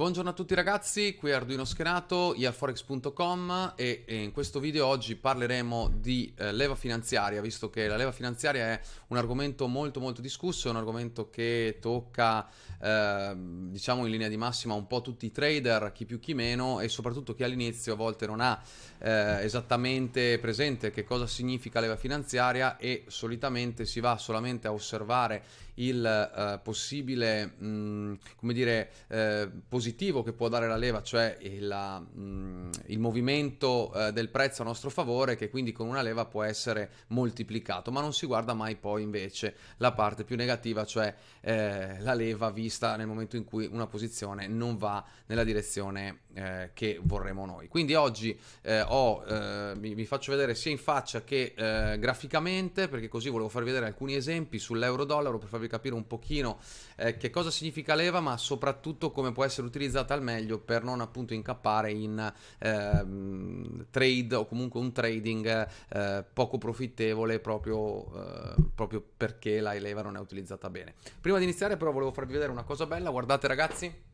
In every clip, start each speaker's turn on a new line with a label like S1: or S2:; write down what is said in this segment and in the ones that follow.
S1: Buongiorno a tutti ragazzi, qui è Arduino Schenato, ialforex.com e, e, in questo video oggi parleremo di eh, leva finanziaria, visto che la leva finanziaria è un argomento molto molto discusso, è un argomento che tocca eh, diciamo in linea di massima un po' tutti i trader, chi più chi meno e soprattutto chi all'inizio a volte non ha eh, esattamente presente che cosa significa leva finanziaria e solitamente si va solamente a osservare il eh, possibile, mh, mm, come dire, eh, positivo positivo che può dare la leva, cioè il, mm, il movimento eh, del prezzo a nostro favore, che quindi con una leva può essere moltiplicato, ma non si guarda mai poi invece la parte più negativa, cioè eh, la leva vista nel momento in cui una posizione non va nella direzione eh, che vorremmo noi. Quindi oggi eh, ho, eh, mi, mi, faccio vedere sia in faccia che graficamente, perché così volevo farvi vedere alcuni esempi sull'euro-dollaro per farvi capire un pochino che cosa significa leva, ma soprattutto come può essere utilizzata al meglio per non appunto incappare in ehm, trade o comunque un trading eh, poco profittevole proprio, eh, proprio perché la eleva non è utilizzata bene. Prima di iniziare però volevo farvi vedere una cosa bella, guardate ragazzi.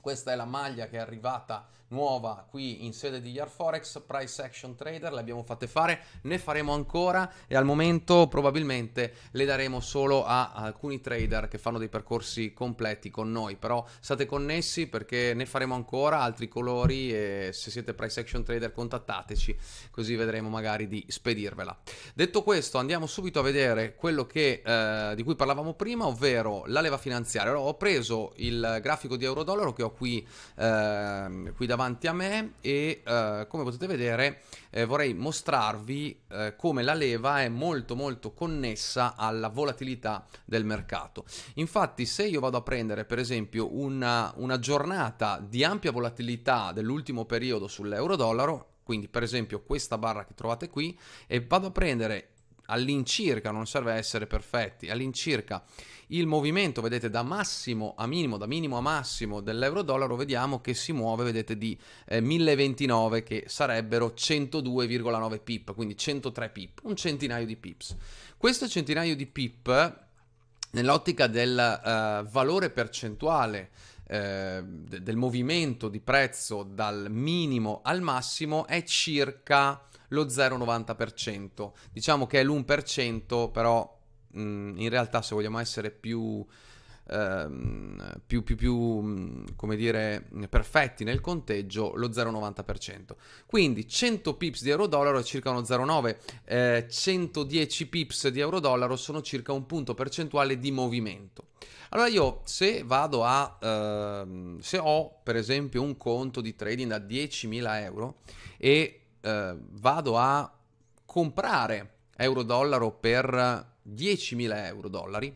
S1: Questa è la maglia che è arrivata nuova qui in sede di Yarforex, Price Action Trader, le abbiamo fatte fare, ne faremo ancora e al momento probabilmente le daremo solo a alcuni trader che fanno dei percorsi completi con noi, però state connessi perché ne faremo ancora altri colori e se siete Price Action Trader contattateci così vedremo magari di spedirvela. Detto questo andiamo subito a vedere quello che, eh, di cui parlavamo prima, ovvero la leva finanziaria. Allora, ho preso il grafico di euro-dollaro che ho qui, eh, qui davanti a me e eh, come potete vedere eh, vorrei mostrarvi eh, come la leva è molto molto connessa alla volatilità del mercato. Infatti se io vado a prendere per esempio una, una giornata di ampia volatilità dell'ultimo periodo sull'euro dollaro, quindi per esempio questa barra che trovate qui e vado a prendere all'incirca, non serve essere perfetti, all'incirca il movimento, vedete, da massimo a minimo, da minimo a massimo dell'euro-dollaro, vediamo che si muove, vedete, di eh, 1029 che sarebbero 102,9 pip, quindi 103 pip, un centinaio di pips. Questo centinaio di pip, nell'ottica del uh, valore percentuale, eh, del movimento di prezzo dal minimo al massimo è circa lo 0,90%. Diciamo che è l'1%, però mh, mm, in realtà se vogliamo essere più... Ehm, più, più, più mm, come dire perfetti nel conteggio lo 0,90% quindi 100 pips di euro dollaro è circa uno 0,9 eh, 110 pips di euro dollaro sono circa un punto percentuale di movimento allora io se vado a ehm, se ho per esempio un conto di trading da 10.000 euro e eh, vado a comprare euro-dollaro per 10.000 euro-dollari,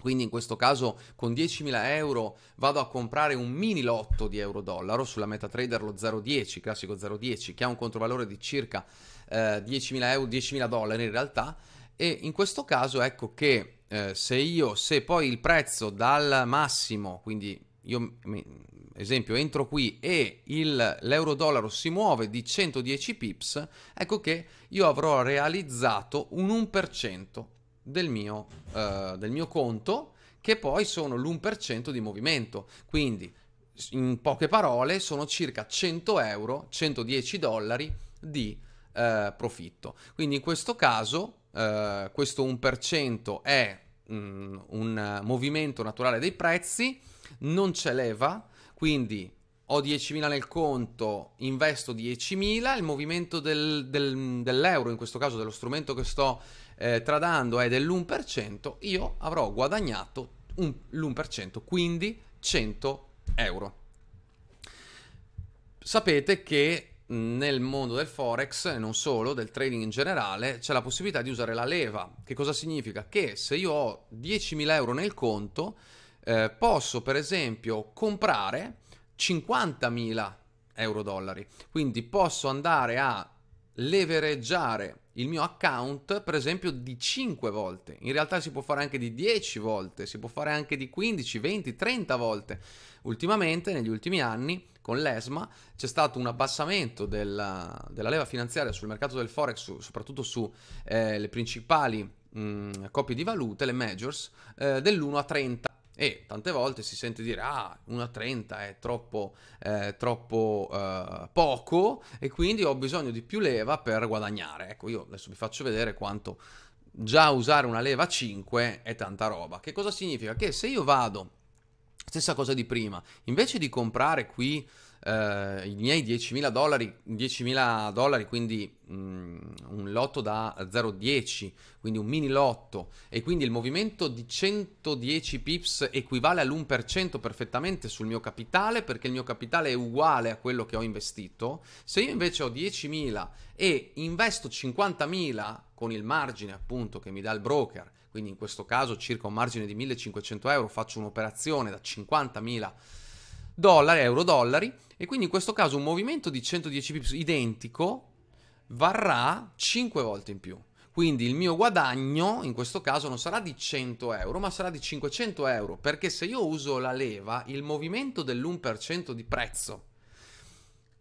S1: quindi in questo caso con 10.000 euro vado a comprare un mini lotto di euro-dollaro sulla MetaTrader lo 010, classico 010, che ha un controvalore di circa eh, 10.000 euro, 10.000 dollari in realtà. E in questo caso ecco che eh, se io, se poi il prezzo dal massimo, quindi io esempio entro qui e il, l'euro dollaro si muove di 110 pips, ecco che io avrò realizzato un 1% del mio, eh, del mio conto che poi sono l'1% di movimento. Quindi in poche parole sono circa 100 euro, 110 dollari di eh, profitto. Quindi in questo caso eh, questo 1% è mm, un, movimento naturale dei prezzi, non c'è leva, quindi ho 10.000 nel conto, investo 10.000, il movimento del, del, dell'euro, in questo caso dello strumento che sto eh, tradando, è dell'1%, io avrò guadagnato un, l'1%, quindi 100 euro. Sapete che nel mondo del forex e non solo, del trading in generale, c'è la possibilità di usare la leva. Che cosa significa? Che se io ho 10.000 euro nel conto, eh, posso per esempio comprare 50.000 euro dollari. Quindi posso andare a levereggiare il mio account per esempio di 5 volte. In realtà si può fare anche di 10 volte, si può fare anche di 15, 20, 30 volte. Ultimamente, negli ultimi anni, con l'ESMA c'è stato un abbassamento della, della leva finanziaria sul mercato del forex, su, soprattutto sulle eh, principali mh, coppie di valute, le majors, eh, dell'1 a 30 e tante volte si sente dire, ah, una 30 è troppo, eh, troppo eh, poco e quindi ho bisogno di più leva per guadagnare. Ecco, io adesso vi faccio vedere quanto già usare una leva 5 è tanta roba. Che cosa significa? Che se io vado, stessa cosa di prima, invece di comprare qui eh, i miei 10.000 dollari, 10.000 dollari quindi mh, mm, un lotto da 0,10, quindi un mini lotto, e quindi il movimento di 110 pips equivale all'1% perfettamente sul mio capitale, perché il mio capitale è uguale a quello che ho investito. Se io invece ho 10.000 e investo 50.000 con il margine appunto che mi dà il broker, quindi in questo caso circa un margine di 1.500 euro, faccio un'operazione da 50.000 dollari, euro dollari, e quindi in questo caso un movimento di 110 pips identico varrà 5 volte in più. Quindi il mio guadagno in questo caso non sarà di 100 euro, ma sarà di 500 euro, perché se io uso la leva, il movimento dell'1% di prezzo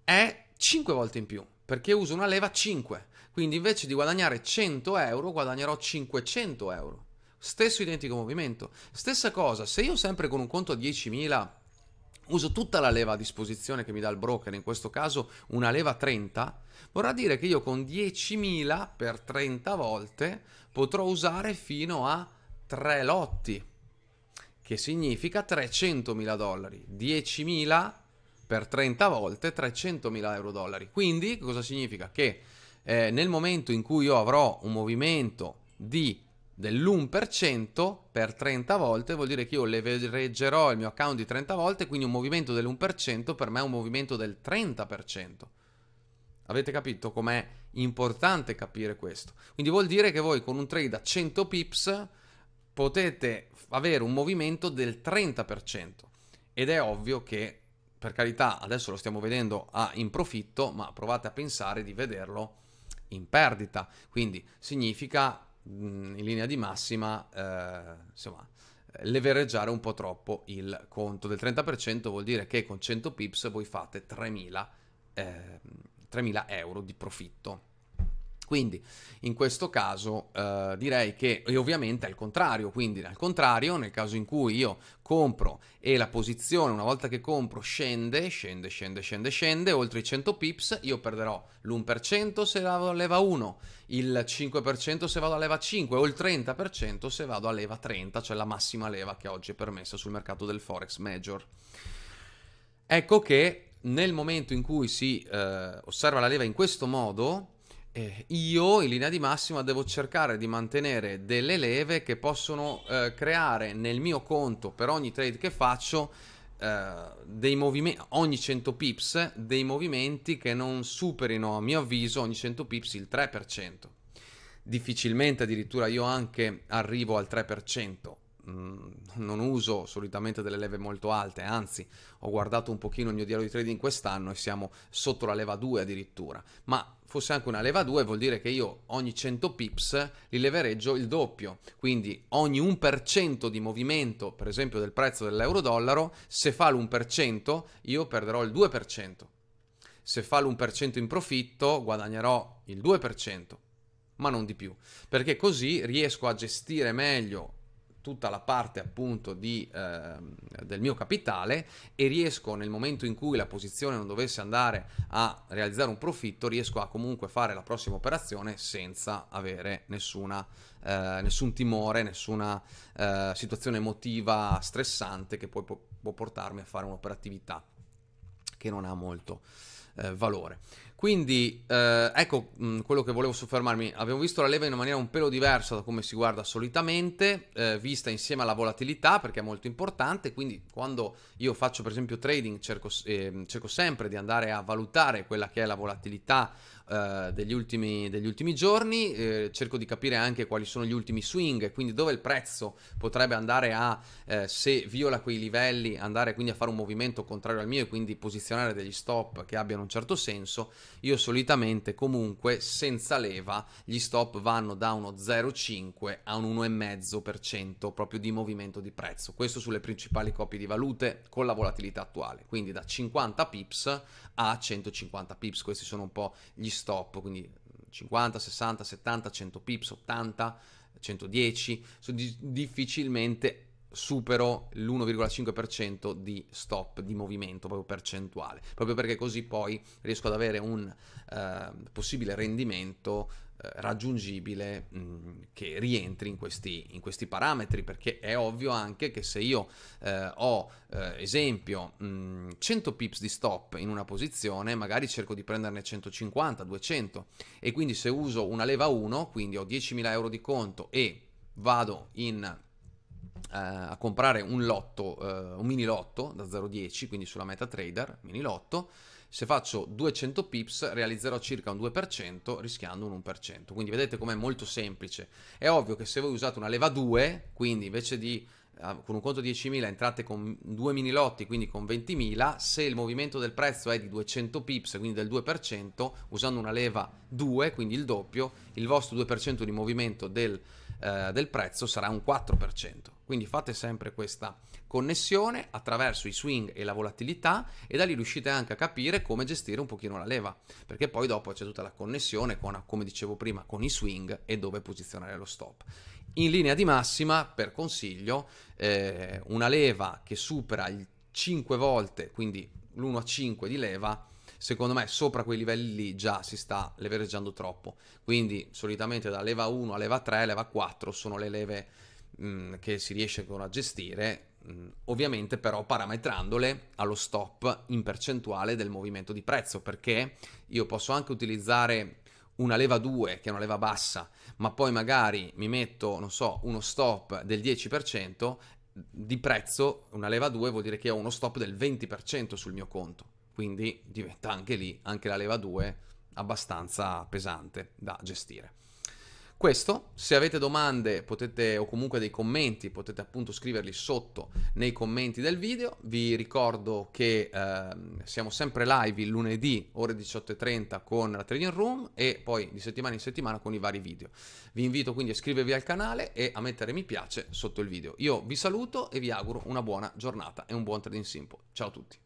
S1: è 5 volte in più, perché uso una leva 5. Quindi invece di guadagnare 100 euro, guadagnerò 500 euro. Stesso identico movimento. Stessa cosa, se io sempre con un conto a 10.000 uso tutta la leva a disposizione che mi dà il broker, in questo caso una leva 30, vorrà dire che io con 10.000 per 30 volte potrò usare fino a 3 lotti, che significa 300.000 dollari. 10.000 per 30 volte 300.000 euro dollari. Quindi cosa significa? Che eh, nel momento in cui io avrò un movimento di dell'1% per 30 volte vuol dire che io levereggerò il mio account di 30 volte, quindi un movimento dell'1% per me è un movimento del 30%. Avete capito com'è importante capire questo? Quindi vuol dire che voi con un trade a 100 pips potete avere un movimento del 30%. Ed è ovvio che, per carità, adesso lo stiamo vedendo a, in profitto, ma provate a pensare di vederlo in perdita. Quindi significa Mm, in linea di massima, eh, insomma, levereggiare un po' troppo il conto del 30%, vuol dire che con 100 pips voi fate 3000, eh, 3000 euro di profitto. Quindi in questo caso eh, direi che e ovviamente al contrario, quindi al contrario nel caso in cui io compro e la posizione una volta che compro scende, scende, scende, scende, scende, oltre i 100 pips io perderò l'1% se vado a leva 1, il 5% se vado a leva 5 o il 30% se vado a leva 30, cioè la massima leva che oggi è permessa sul mercato del Forex Major. Ecco che nel momento in cui si eh, osserva la leva in questo modo, eh, io in linea di massima devo cercare di mantenere delle leve che possono eh, creare nel mio conto per ogni trade che faccio eh, dei movimenti ogni 100 pips dei movimenti che non superino a mio avviso ogni 100 pips il 3% difficilmente addirittura io anche arrivo al 3% mm, non uso solitamente delle leve molto alte, anzi ho guardato un pochino il mio diario di trading quest'anno e siamo sotto la leva 2 addirittura, ma fosse anche una leva 2 vuol dire che io ogni 100 pips li levereggio il doppio, quindi ogni 1% di movimento, per esempio del prezzo dell'euro dollaro, se fa l'1% io perderò il 2%, se fa l'1% in profitto guadagnerò il 2%, ma non di più, perché così riesco a gestire meglio tutta la parte appunto di, eh, del mio capitale e riesco nel momento in cui la posizione non dovesse andare a realizzare un profitto, riesco a comunque fare la prossima operazione senza avere nessuna, eh, nessun timore, nessuna eh, situazione emotiva stressante che poi può, può portarmi a fare un'operatività che non ha molto eh, valore. Quindi eh, ecco mh, mm, quello che volevo soffermarmi. Abbiamo visto la leva in maniera un pelo diversa da come si guarda solitamente, eh, vista insieme alla volatilità perché è molto importante. Quindi quando io faccio per esempio trading cerco, eh, cerco sempre di andare a valutare quella che è la volatilità eh, degli, ultimi, degli, ultimi, giorni, eh, cerco di capire anche quali sono gli ultimi swing, quindi dove il prezzo potrebbe andare a, eh, se viola quei livelli, andare quindi a fare un movimento contrario al mio e quindi posizionare degli stop che abbiano un certo senso, io solitamente comunque senza leva gli stop vanno da uno 0,5 a un 1,5% proprio di movimento di prezzo, questo sulle principali coppie di valute con la volatilità attuale, quindi da 50 pips a 150 pips, questi sono un po' gli stop, quindi 50, 60, 70, 100 pips, 80, 110, so di- difficilmente supero l'1,5% di stop di movimento proprio percentuale, proprio perché così poi riesco ad avere un eh, possibile rendimento eh, raggiungibile mh, mm, che rientri in questi, in questi, parametri perché è ovvio anche che se io eh, ho eh, esempio mh, mm, 100 pips di stop in una posizione magari cerco di prenderne 150 200 e quindi se uso una leva 1 quindi ho 10.000 euro di conto e vado in eh, a comprare un lotto, uh, un mini lotto da 0,10, quindi sulla MetaTrader, mini lotto, se faccio 200 pips realizzerò circa un 2% rischiando un 1%. Quindi vedete com'è molto semplice. È ovvio che se voi usate una leva 2, quindi invece di ah, con un conto 10.000 entrate con 2 mini lotti, quindi con 20.000, se il movimento del prezzo è di 200 pips, quindi del 2%, usando una leva 2, quindi il doppio, il vostro 2% di movimento del prezzo eh, del prezzo sarà un 4%. Quindi fate sempre questa connessione attraverso i swing e la volatilità e da lì riuscite anche a capire come gestire un pochino la leva, perché poi dopo c'è tutta la connessione con, come dicevo prima, con i swing e dove posizionare lo stop. In linea di massima, per consiglio, eh, una leva che supera il 5 volte, quindi l'1 a 5 di leva, secondo me sopra quei livelli lì già si sta leveraggiando troppo. Quindi solitamente da leva 1 a leva 3, leva 4 sono le leve mh, mm, che si riesce ancora a gestire, mh, mm, ovviamente però parametrandole allo stop in percentuale del movimento di prezzo, perché io posso anche utilizzare una leva 2 che è una leva bassa, ma poi magari mi metto, non so, uno stop del 10% di prezzo, una leva 2 vuol dire che ho uno stop del 20% sul mio conto quindi diventa anche lì, anche la leva 2, abbastanza pesante da gestire. Questo, se avete domande potete, o comunque dei commenti potete appunto scriverli sotto nei commenti del video, vi ricordo che eh, siamo sempre live il lunedì ore 18.30 con la Trading Room e poi di settimana in settimana con i vari video. Vi invito quindi a iscrivervi al canale e a mettere mi piace sotto il video. Io vi saluto e vi auguro una buona giornata e un buon Trading Simple. Ciao a tutti!